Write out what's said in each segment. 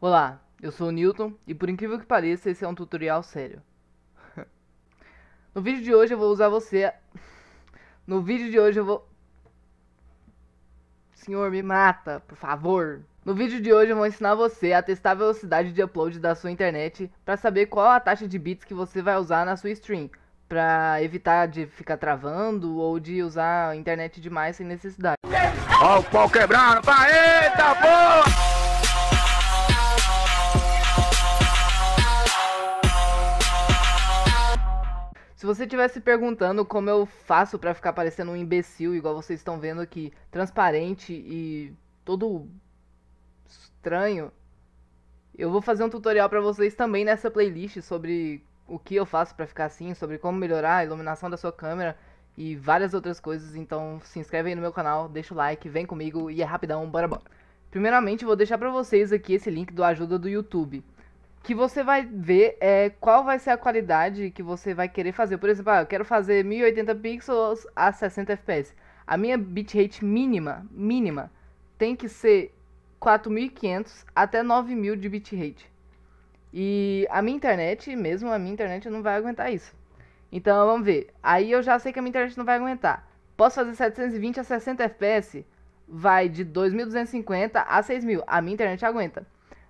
Olá, eu sou o Newton e por incrível que pareça, esse é um tutorial sério. no vídeo de hoje eu vou usar você... No vídeo de hoje eu vou... Senhor, me mata, por favor. No vídeo de hoje eu vou ensinar você a testar a velocidade de upload da sua internet para saber qual a taxa de bits que você vai usar na sua stream, para evitar de ficar travando ou de usar a internet demais sem necessidade. Ó o pau quebrando, vai, eita porra! Se você estiver se perguntando como eu faço para ficar parecendo um imbecil, igual vocês estão vendo aqui, transparente e todo estranho, eu vou fazer um tutorial para vocês também nessa playlist sobre o que eu faço para ficar assim, sobre como melhorar a iluminação da sua câmera e várias outras coisas. Então se inscreve aí no meu canal, deixa o like, vem comigo e é rapidão, bora bora. Primeiramente vou deixar para vocês aqui esse link do ajuda do YouTube que você vai ver é, qual vai ser a qualidade que você vai querer fazer. Por exemplo, ah, eu quero fazer 1080 pixels a 60 fps. A minha bitrate mínima, mínima, tem que ser 4500 até 9000 de bitrate. E a minha internet, mesmo a minha internet não vai aguentar isso. Então vamos ver. Aí eu já sei que a minha internet não vai aguentar. Posso fazer 720 a 60 fps? Vai de 2250 a 6000. A minha internet aguenta.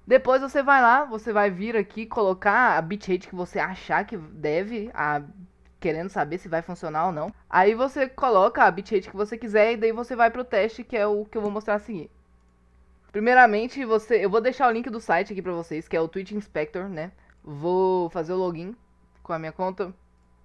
Depois você vai lá, você vai vir aqui colocar a bitrate que você achar que deve, a, querendo saber se vai funcionar ou não. Aí você coloca a bitrate que você quiser e daí você vai pro teste, que é o que eu vou mostrar a seguir. Primeiramente, você, eu vou deixar o link do site aqui para vocês, que é o Twitch Inspector, né? Vou fazer o login com a minha conta.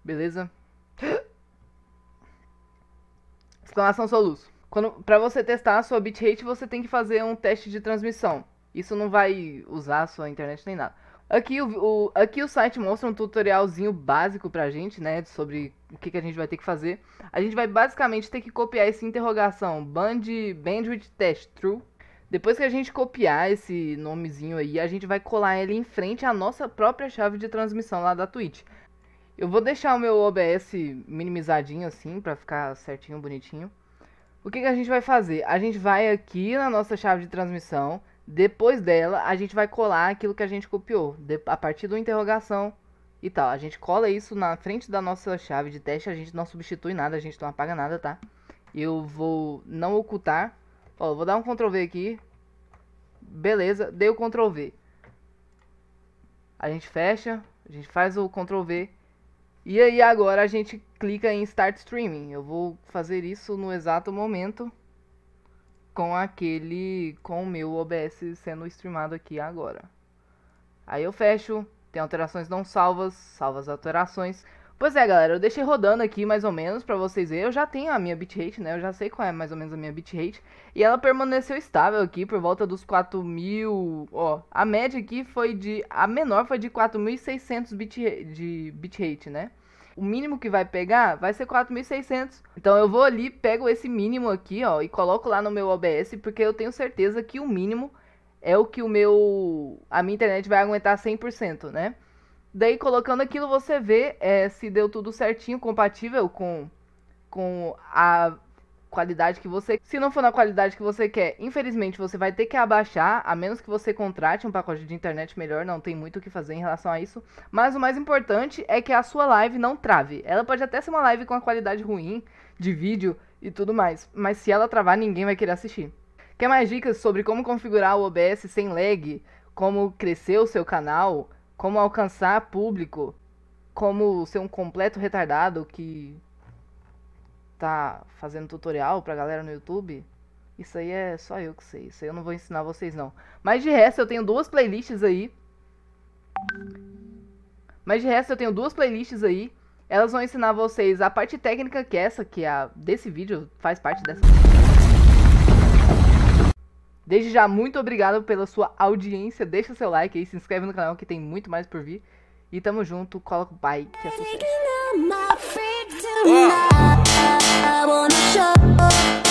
Beleza? Exclamação soluço. Quando, pra você testar a sua bitrate, você tem que fazer um teste de transmissão. Isso não vai usar a sua internet nem nada. Aqui o, o, aqui o site mostra um tutorialzinho básico pra gente, né? Sobre o que, que a gente vai ter que fazer. A gente vai basicamente ter que copiar essa interrogação band, Bandwidth Test True. Depois que a gente copiar esse nomezinho aí, a gente vai colar ele em frente à nossa própria chave de transmissão lá da Twitch. Eu vou deixar o meu OBS minimizadinho assim, pra ficar certinho, bonitinho. O que, que a gente vai fazer? A gente vai aqui na nossa chave de transmissão depois dela, a gente vai colar aquilo que a gente copiou, a partir do interrogação e tal. A gente cola isso na frente da nossa chave de teste, a gente não substitui nada, a gente não apaga nada, tá? Eu vou não ocultar. Ó, vou dar um Ctrl V aqui. Beleza, dei o Ctrl V. A gente fecha, a gente faz o Ctrl V. E aí agora a gente clica em Start Streaming. Eu vou fazer isso no exato momento com aquele com o meu OBS sendo streamado aqui agora. Aí eu fecho, tem alterações não salvas, salvas alterações. Pois é, galera, eu deixei rodando aqui mais ou menos para vocês verem. Eu já tenho a minha bitrate, né? Eu já sei qual é mais ou menos a minha bitrate. E ela permaneceu estável aqui por volta dos 4000, ó. A média aqui foi de a menor foi de 4600 bit de bitrate, né? o mínimo que vai pegar vai ser 4.600. Então eu vou ali, pego esse mínimo aqui, ó, e coloco lá no meu OBS, porque eu tenho certeza que o mínimo é o que o meu a minha internet vai aguentar 100%, né? Daí colocando aquilo você vê é, se deu tudo certinho, compatível com com a qualidade que você. Se não for na qualidade que você quer, infelizmente você vai ter que abaixar, a menos que você contrate um pacote de internet melhor, não tem muito o que fazer em relação a isso. Mas o mais importante é que a sua live não trave. Ela pode até ser uma live com a qualidade ruim de vídeo e tudo mais, mas se ela travar, ninguém vai querer assistir. Quer mais dicas sobre como configurar o OBS sem lag, como crescer o seu canal, como alcançar público, como ser um completo retardado que tá fazendo tutorial pra galera no YouTube, isso aí é só eu que sei. Isso aí eu não vou ensinar vocês, não. Mas de resto, eu tenho duas playlists aí. Mas de resto, eu tenho duas playlists aí. Elas vão ensinar vocês a parte técnica, que é essa, que é a desse vídeo, faz parte dessa... Desde já, muito obrigado pela sua audiência. Deixa seu like aí, se inscreve no canal que tem muito mais por vir. E tamo junto, coloca o pai, que é sucesso. yeah. I wanna show